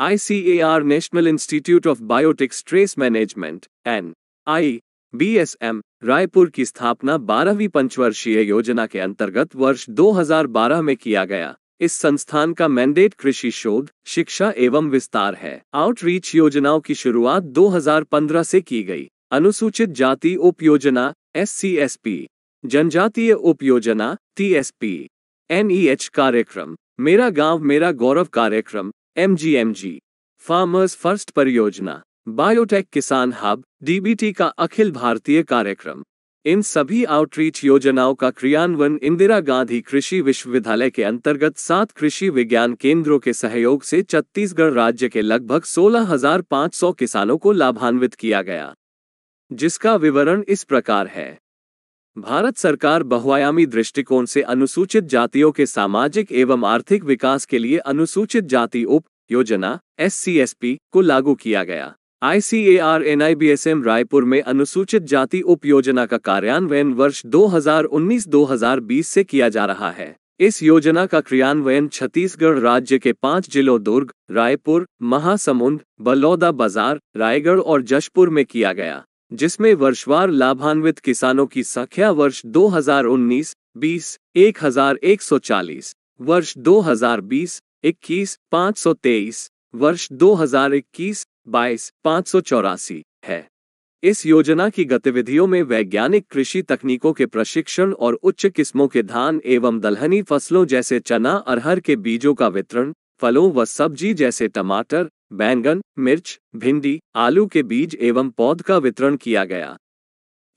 ICAR National Institute of Biotic Stress Management N I B S M Raipur की स्थापना बारहवीं पंचवर्षीय योजना के अंतर्गत वर्ष 2012 में किया गया इस संस्थान का मैंडेट कृषि शोध शिक्षा एवं विस्तार है आउटरीच योजनाओं की शुरुआत 2015 से की गई अनुसूचित जाति उप योजना एस जनजातीय उप योजना टी एस पी कार्यक्रम मेरा गांव मेरा गौरव कार्यक्रम एमजीएमजी फार्मर्स फर्स्ट परियोजना बायोटेक किसान हब डीबीटी का अखिल भारतीय कार्यक्रम इन सभी आउटरीच योजनाओं का क्रियान्वयन इंदिरा गांधी कृषि विश्वविद्यालय के अंतर्गत सात कृषि विज्ञान केंद्रों के सहयोग से छत्तीसगढ़ राज्य के लगभग 16,500 किसानों को लाभान्वित किया गया जिसका विवरण इस प्रकार है भारत सरकार बहुआयामी दृष्टिकोण से अनुसूचित जातियों के सामाजिक एवं आर्थिक विकास के लिए अनुसूचित जाति उप योजना एस को लागू किया गया I C A R N I B S M Raipur में अनुसूचित जाति उप योजना का कार्यान्वयन वर्ष 2019-2020 से किया जा रहा है इस योजना का क्रियान्वयन छत्तीसगढ़ राज्य के पांच जिलों दुर्ग रायपुर महासमुंद बलौदा बाजार रायगढ़ और जशपुर में किया गया जिसमें वर्षवार लाभान्वित किसानों की संख्या वर्ष 2019, 20, 1140, वर्ष 2020, 21, 523, वर्ष 2021, 22, 584 है इस योजना की गतिविधियों में वैज्ञानिक कृषि तकनीकों के प्रशिक्षण और उच्च किस्मों के धान एवं दलहनी फसलों जैसे चना अरहर के बीजों का वितरण फलों व सब्जी जैसे टमाटर बैंगन मिर्च भिंडी आलू के बीज एवं पौध का वितरण किया गया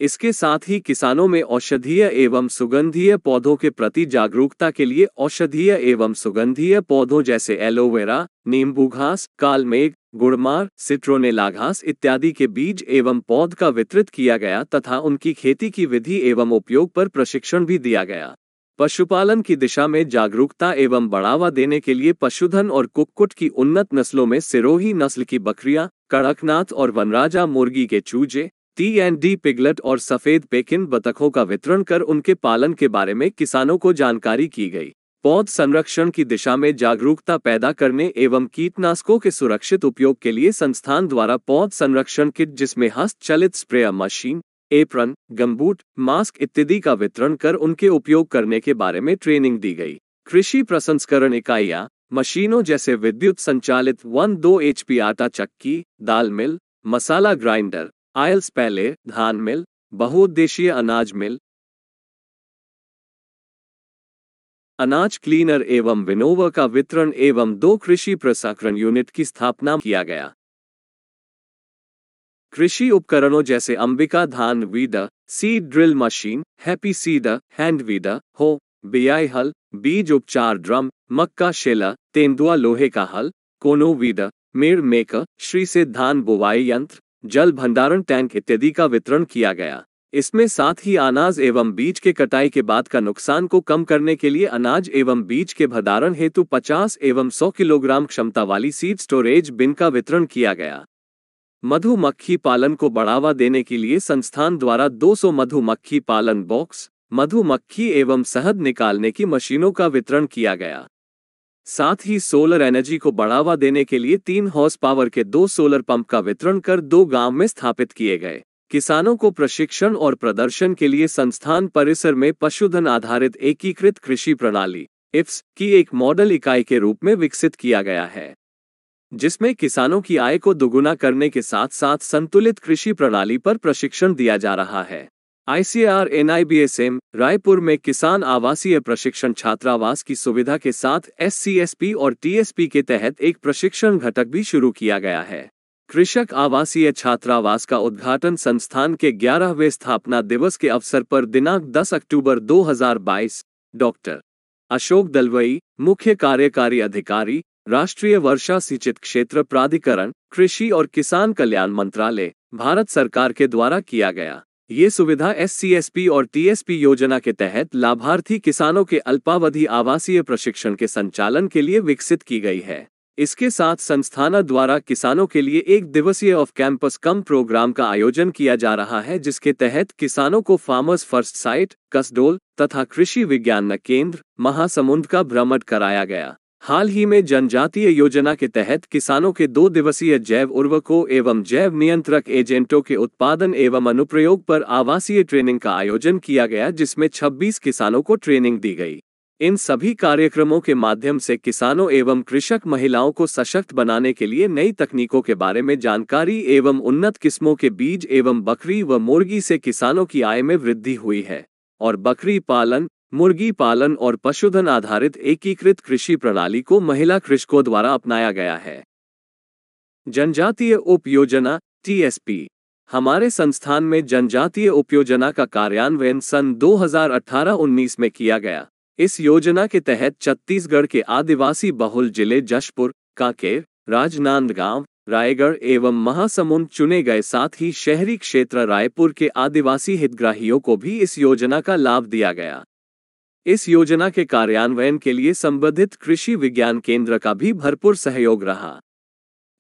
इसके साथ ही किसानों में औषधीय एवं सुगंधीय पौधों के प्रति जागरूकता के लिए औषधीय एवं सुगंधीय पौधों जैसे एलोवेरा नींबू घास कालमेघ गुड़मार सिट्रोनेला घास इत्यादि के बीज एवं पौध का वितरित किया गया तथा उनकी खेती की विधि एवं उपयोग पर प्रशिक्षण भी दिया गया पशुपालन की दिशा में जागरूकता एवं बढ़ावा देने के लिए पशुधन और कुक्कुट की उन्नत नस्लों में सिरोही नस्ल की बकरियां कड़कनाथ और वनराजा मुर्गी के चूजे टी एंड डी पिगलेट और सफेद पेकिन बतखों का वितरण कर उनके पालन के बारे में किसानों को जानकारी की गई पौध संरक्षण की दिशा में जागरूकता पैदा करने एवं कीटनाशकों के सुरक्षित उपयोग के लिए संस्थान द्वारा पौध संरक्षण किट जिसमें हस्तचलित spray sprayer machine apron gumboot mask इत्यादि का वितरण कर उनके उपयोग करने के बारे में ट्रेनिंग दी गई कृषि प्रसंस्करण इकाइयां मशीनों जैसे विद्युत संचालित वन दो एच आटा चक्की दाल मिल मसाला ग्राइंडर आयल्स पहले धान मिल बहुउद्देशीय अनाज मिल अनाज क्लीनर एवं विनोवा का वितरण एवं दो कृषि प्रसंस्करण यूनिट की स्थापना किया गया कृषि उपकरणों जैसे अंबिका धान weeder seed drill machine happy seeder hand weeder हो बियाई हल बीज उपचार ड्रम मक्का शेला तेंदुआ लोहे का हल कोनो वीदा मेड़ मेक श्री से धान बोवाई यंत्र जल भंडारण टैंक इत्यादि का वितरण किया गया इसमें साथ ही अनाज एवं बीज के कटाई के बाद का नुकसान को कम करने के लिए अनाज एवं बीज के भंडारण हेतु 50 एवं 100 किलोग्राम क्षमता वाली सीड स्टोरेज बिन का वितरण किया गया मधुमक्खी पालन को बढ़ावा देने के लिए संस्थान द्वारा 200 मधुमक्खी पालन बॉक्स मधुमक्खी एवं शहद निकालने की मशीनों का वितरण किया गया साथ ही सोलर एनर्जी को बढ़ावा देने के लिए तीन हॉर्स पावर के दो सोलर पंप का वितरण कर दो गांव में स्थापित किए गए किसानों को प्रशिक्षण और प्रदर्शन के लिए संस्थान परिसर में पशुधन आधारित एकीकृत कृषि प्रणाली इफ्स की एक मॉडल इकाई के रूप में विकसित किया गया है जिसमें किसानों की आय को दोगुना करने के साथ साथ संतुलित कृषि प्रणाली पर प्रशिक्षण दिया जा रहा है आईसीआर एनआईबीएसएम रायपुर में किसान आवासीय प्रशिक्षण छात्रावास की सुविधा के साथ एससीएसपी और टीएसपी के तहत एक प्रशिक्षण घटक भी शुरू किया गया है कृषक आवासीय छात्रावास का उद्घाटन संस्थान के 11वें स्थापना दिवस के अवसर पर दिनांक 10 अक्टूबर 2022 डॉक्टर अशोक दलवई मुख्य कार्यकारी अधिकारी राष्ट्रीय वर्षा सिंचित क्षेत्र प्राधिकरण कृषि और किसान कल्याण मंत्रालय भारत सरकार के द्वारा किया गया ये सुविधा एस और टी योजना के तहत लाभार्थी किसानों के अल्पावधि आवासीय प्रशिक्षण के संचालन के लिए विकसित की गई है इसके साथ संस्थान द्वारा किसानों के लिए एक दिवसीय ऑफ कैंपस कम प्रोग्राम का आयोजन किया जा रहा है जिसके तहत किसानों को फार्मर्स फर्स्ट साइट कसडोल तथा कृषि विज्ञान केंद्र महासमुंद का भ्रमण कराया गया हाल ही में जनजातीय योजना के तहत किसानों के दो दिवसीय जैव उर्वरकों एवं जैव नियंत्रक एजेंटों के उत्पादन एवं अनुप्रयोग पर आवासीय ट्रेनिंग का आयोजन किया गया जिसमें 26 किसानों को ट्रेनिंग दी गई इन सभी कार्यक्रमों के माध्यम से किसानों एवं कृषक महिलाओं को सशक्त बनाने के लिए नई तकनीकों के बारे में जानकारी एवं उन्नत किस्मों के बीज एवं बकरी व मुर्गी से किसानों की आय में वृद्धि हुई है और बकरी पालन मुर्गी पालन और पशुधन आधारित एकीकृत कृषि प्रणाली को महिला कृषकों द्वारा अपनाया गया है जनजातीय उपयोजना टीएसपी हमारे संस्थान में जनजातीय उपयोजना का कार्यान्वयन सन 2018-19 में किया गया इस योजना के तहत छत्तीसगढ़ के आदिवासी बहुल जिले जशपुर कांकेर राजनांदगांव रायगढ़ एवं महासमुंद चुने गए साथ ही शहरी क्षेत्र रायपुर के आदिवासी हितग्राहियों को भी इस योजना का लाभ दिया गया इस योजना के कार्यान्वयन के लिए संबंधित कृषि विज्ञान केंद्र का भी भरपूर सहयोग रहा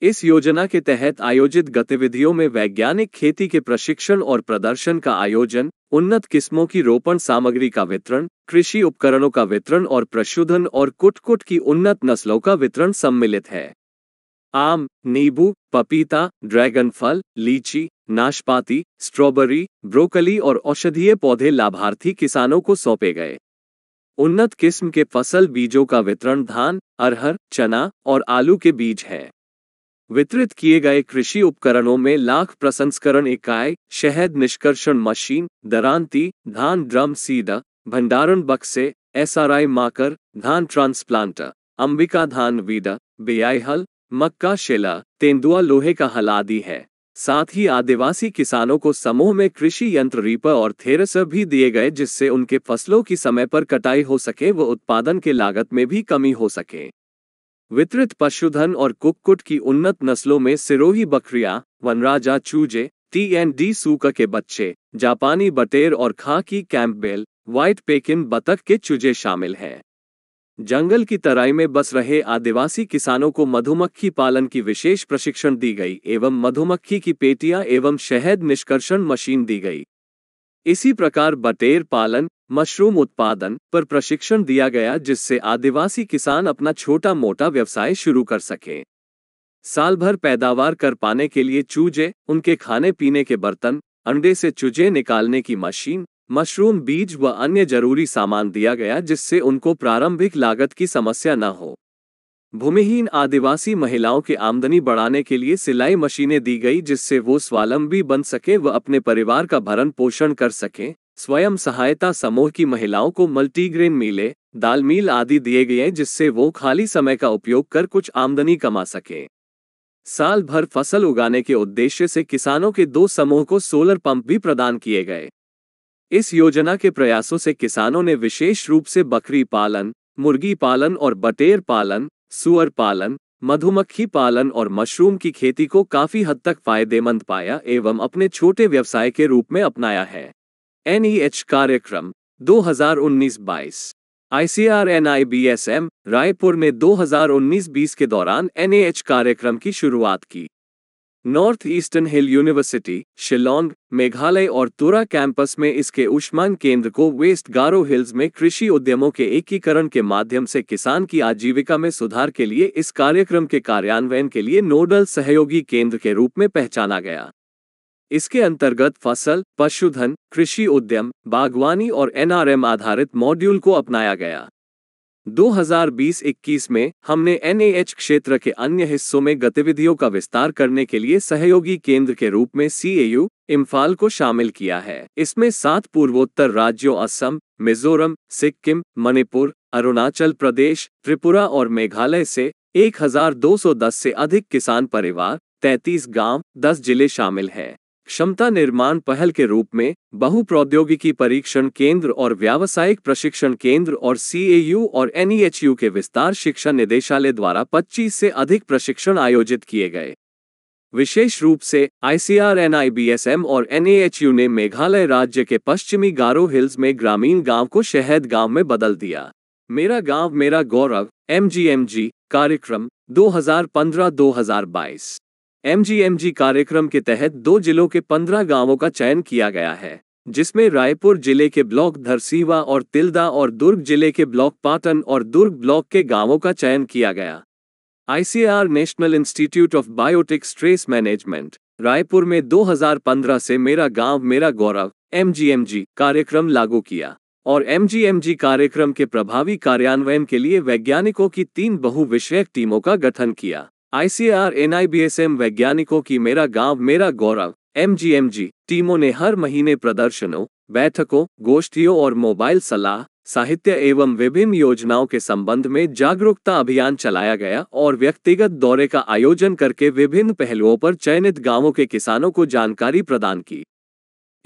इस योजना के तहत आयोजित गतिविधियों में वैज्ञानिक खेती के प्रशिक्षण और प्रदर्शन का आयोजन उन्नत किस्मों की रोपण सामग्री का वितरण कृषि उपकरणों का वितरण और प्रशोधन और कुटकुट की उन्नत नस्लों का वितरण सम्मिलित है आम नींबू पपीता ड्रैगन फल लीची नाशपाती स्ट्रॉबेरी ब्रोकली और औषधीय पौधे लाभार्थी किसानों को सौंपे गए उन्नत किस्म के फसल बीजों का वितरण धान अरहर चना और आलू के बीज है वितरित किए गए कृषि उपकरणों में लाख प्रसंस्करण इकाई शहद निष्कर्षण मशीन दरांती धान ड्रम सीडर भंडारण बक्से एसआरआई माकर धान ट्रांसप्लांटर अंबिका धान वीडा बेयाई हल मक्का शेला तेंदुआ लोहे का हल आदि है साथ ही आदिवासी किसानों को समूह में कृषि यंत्र रीपर और थेरेसर भी दिए गए जिससे उनके फसलों की समय पर कटाई हो सके व उत्पादन के लागत में भी कमी हो सके वितरित पशुधन और कुक्कुट की उन्नत नस्लों में सिरोही बकरिया वनराजा चूजे टी एंड डी सूक के बच्चे जापानी बटेर और खाकी कैम्पबेल व्हाइट पेकिन बतख के चूजे शामिल हैं जंगल की तराई में बस रहे आदिवासी किसानों को मधुमक्खी पालन की विशेष प्रशिक्षण दी गई एवं मधुमक्खी की पेटियां एवं शहद निष्कर्षण मशीन दी गई इसी प्रकार बटेर पालन मशरूम उत्पादन पर प्रशिक्षण दिया गया जिससे आदिवासी किसान अपना छोटा मोटा व्यवसाय शुरू कर सकें साल भर पैदावार कर पाने के लिए चूजे उनके खाने पीने के बर्तन अंडे से चूजे निकालने की मशीन मशरूम बीज व अन्य जरूरी सामान दिया गया जिससे उनको प्रारंभिक लागत की समस्या न हो भूमिहीन आदिवासी महिलाओं की आमदनी बढ़ाने के लिए सिलाई मशीनें दी गई जिससे वो स्वावलंबी बन सके व अपने परिवार का भरण पोषण कर सकें स्वयं सहायता समूह की महिलाओं को मल्टीग्रेन मीले दाल मील आदि दिए गए जिससे वो खाली समय का उपयोग कर कुछ आमदनी कमा सके साल भर फसल उगाने के उद्देश्य से किसानों के दो समूह को सोलर पंप भी प्रदान किए गए इस योजना के प्रयासों से किसानों ने विशेष रूप से बकरी पालन मुर्गी पालन और बटेर पालन सुअर पालन मधुमक्खी पालन और मशरूम की खेती को काफी हद तक फायदेमंद पाया एवं अपने छोटे व्यवसाय के रूप में अपनाया है एन कार्यक्रम 2019-22 आईसीआर एन रायपुर में 2019-20 के दौरान एन कार्यक्रम की शुरुआत की North Eastern Hill University Shillong Meghalaya और तुरा कैंपस में इसके उष्मान केंद्र को वेस्ट गारो हिल्स में कृषि उद्यमों के एकीकरण के माध्यम से किसान की आजीविका में सुधार के लिए इस कार्यक्रम के कार्यान्वयन के लिए नोडल सहयोगी केंद्र के रूप में पहचाना गया इसके अंतर्गत फसल पशुधन कृषि उद्यम बागवानी और एनआरएम आधारित मॉड्यूल को अपनाया गया 2020-21 में हमने एनएएच क्षेत्र के अन्य हिस्सों में गतिविधियों का विस्तार करने के लिए सहयोगी केंद्र के रूप में सीएयू इम्फाल को शामिल किया है इसमें सात पूर्वोत्तर राज्यों असम मिजोरम सिक्किम मणिपुर अरुणाचल प्रदेश त्रिपुरा और मेघालय से 1210 से अधिक किसान परिवार 33 गांव 10 जिले शामिल हैं क्षमता निर्माण पहल के रूप में बहु प्रौद्योगिकी परीक्षण केंद्र और व्यावसायिक प्रशिक्षण केंद्र और सीएयू और एन के विस्तार शिक्षा निदेशालय द्वारा 25 से अधिक प्रशिक्षण आयोजित किए गए विशेष रूप से आईसीआर एन और एनएएचयू ने मेघालय राज्य के पश्चिमी गारो हिल्स में ग्रामीण गांव को शहद गांव में बदल दिया मेरा गांव मेरा गौरव एम कार्यक्रम 2015-2022 एमजीएमजी कार्यक्रम के तहत दो जिलों के पंद्रह गांवों का चयन किया गया है जिसमें रायपुर जिले के ब्लॉक धरसीवा और तिल्दा और दुर्ग जिले के ब्लॉक पाटन और दुर्ग ब्लॉक के गांवों का चयन किया गया ICAR National Institute of Biotic Stress Management Raipur में 2015 से मेरा गांव मेरा गौरव एमजीएमजी कार्यक्रम लागू किया और एम कार्यक्रम के प्रभावी कार्यान्वयन के लिए वैज्ञानिकों की तीन बहुविषयक टीमों का गठन किया आईसीआर एनआईबीएसएम वैज्ञानिकों की मेरा गांव मेरा गौरव एमजीएमजी टीमों ने हर महीने प्रदर्शनों बैठकों गोष्ठियों और मोबाइल सलाह साहित्य एवं विभिन्न योजनाओं के संबंध में जागरूकता अभियान चलाया गया और व्यक्तिगत दौरे का आयोजन करके विभिन्न पहलुओं पर चयनित गांवों के किसानों को जानकारी प्रदान की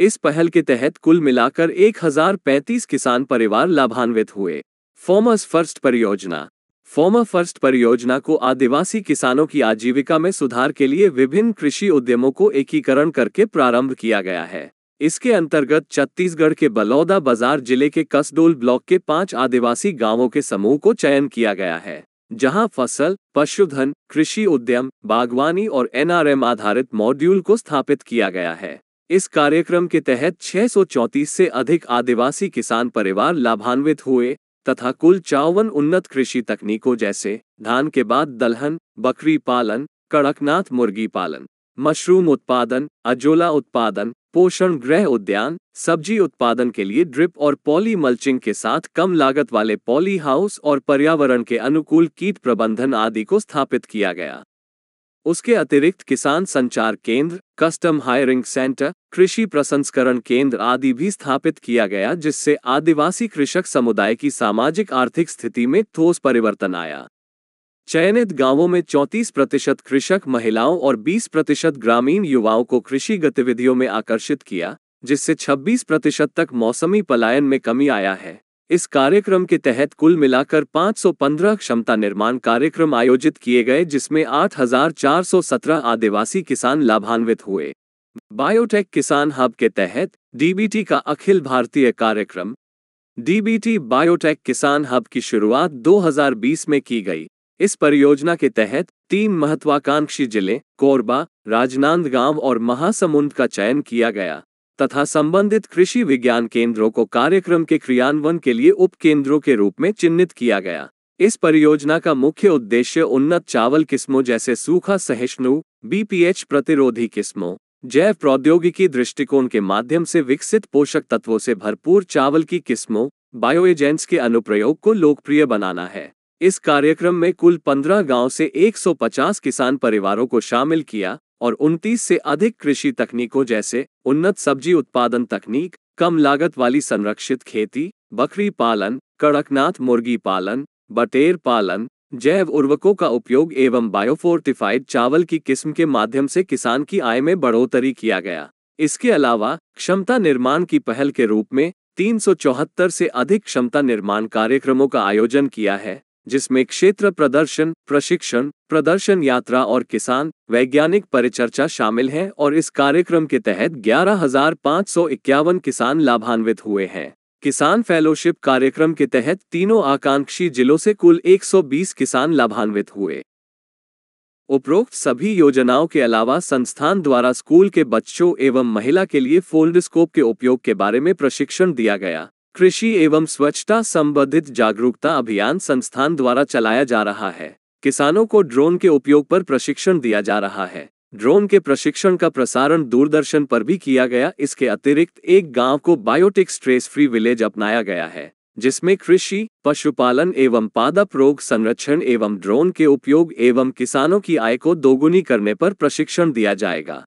इस पहल के तहत कुल मिलाकर एक किसान परिवार लाभान्वित हुए फॉर्मर्स फर्स्ट परियोजना फोमा फर्स्ट परियोजना को आदिवासी किसानों की आजीविका में सुधार के लिए विभिन्न कृषि उद्यमों को एकीकरण करके प्रारंभ किया गया है इसके अंतर्गत छत्तीसगढ़ के बलौदा बाजार जिले के कसडोल ब्लॉक के पांच आदिवासी गांवों के समूह को चयन किया गया है जहां फसल पशुधन कृषि उद्यम बागवानी और एनआरएम आधारित मॉड्यूल को स्थापित किया गया है इस कार्यक्रम के तहत छह से अधिक आदिवासी किसान परिवार लाभान्वित हुए तथा कुल चावन उन्नत कृषि तकनीकों जैसे धान के बाद दलहन बकरी पालन कड़कनाथ मुर्गी पालन मशरूम उत्पादन अजोला उत्पादन पोषण गृह उद्यान सब्जी उत्पादन के लिए ड्रिप और पॉली मल्चिंग के साथ कम लागत वाले पॉली हाउस और पर्यावरण के अनुकूल कीट प्रबंधन आदि को स्थापित किया गया उसके अतिरिक्त किसान संचार केंद्र कस्टम हायरिंग सेंटर कृषि प्रसंस्करण केंद्र आदि भी स्थापित किया गया जिससे आदिवासी कृषक समुदाय की सामाजिक आर्थिक स्थिति में ठोस परिवर्तन आया चयनित गांवों में 34 प्रतिशत कृषक महिलाओं और 20 प्रतिशत ग्रामीण युवाओं को कृषि गतिविधियों में आकर्षित किया जिससे 26 प्रतिशत तक मौसमी पलायन में कमी आया है इस कार्यक्रम के तहत कुल मिलाकर 515 क्षमता निर्माण कार्यक्रम आयोजित किए गए जिसमें 8,417 आदिवासी किसान लाभान्वित हुए बायोटेक किसान हब के तहत डीबीटी का अखिल भारतीय कार्यक्रम डीबीटी बायोटेक किसान हब की शुरुआत 2020 में की गई इस परियोजना के तहत तीन महत्वाकांक्षी जिले कोरबा राजनांदगांव और महासमुंद का चयन किया गया तथा संबंधित कृषि विज्ञान केंद्रों को कार्यक्रम के क्रियान्वयन के लिए उप केंद्रों के रूप में चिन्हित किया गया इस परियोजना का मुख्य उद्देश्य उन्नत चावल किस्मों जैसे सूखा सहिष्णु बीपीएच प्रतिरोधी किस्मों जैव प्रौद्योगिकी दृष्टिकोण के माध्यम से विकसित पोषक तत्वों से भरपूर चावल की किस्मों बायोएजेंट्स के अनुप्रयोग को लोकप्रिय बनाना है इस कार्यक्रम में कुल 15 गांव से 150 किसान परिवारों को शामिल किया और 29 से अधिक कृषि तकनीकों जैसे उन्नत सब्जी उत्पादन तकनीक कम लागत वाली संरक्षित खेती बकरी पालन कड़कनाथ मुर्गी पालन बटेर पालन जैव उर्वकों का उपयोग एवं बायोफोर्टिफाइड चावल की किस्म के माध्यम से किसान की आय में बढ़ोतरी किया गया इसके अलावा क्षमता निर्माण की पहल के रूप में तीन से अधिक क्षमता निर्माण कार्यक्रमों का आयोजन किया है जिसमें क्षेत्र प्रदर्शन प्रशिक्षण प्रदर्शन यात्रा और किसान वैज्ञानिक परिचर्चा शामिल है और इस कार्यक्रम के तहत ग्यारह किसान लाभान्वित हुए हैं किसान फेलोशिप कार्यक्रम के तहत तीनों आकांक्षी जिलों से कुल 120 किसान लाभान्वित हुए उपरोक्त सभी योजनाओं के अलावा संस्थान द्वारा स्कूल के बच्चों एवं महिला के लिए फोल्डस्कोप के उपयोग के बारे में प्रशिक्षण दिया गया कृषि एवं स्वच्छता संबंधित जागरूकता अभियान संस्थान द्वारा चलाया जा रहा है किसानों को ड्रोन के उपयोग पर प्रशिक्षण दिया जा रहा है ड्रोन के प्रशिक्षण का प्रसारण दूरदर्शन पर भी किया गया इसके अतिरिक्त एक गांव को बायोटिक स्ट्रेस फ्री विलेज अपनाया गया है जिसमें कृषि पशुपालन एवं पादप रोग संरक्षण एवं ड्रोन के उपयोग एवं किसानों की आय को दोगुनी करने पर प्रशिक्षण दिया जाएगा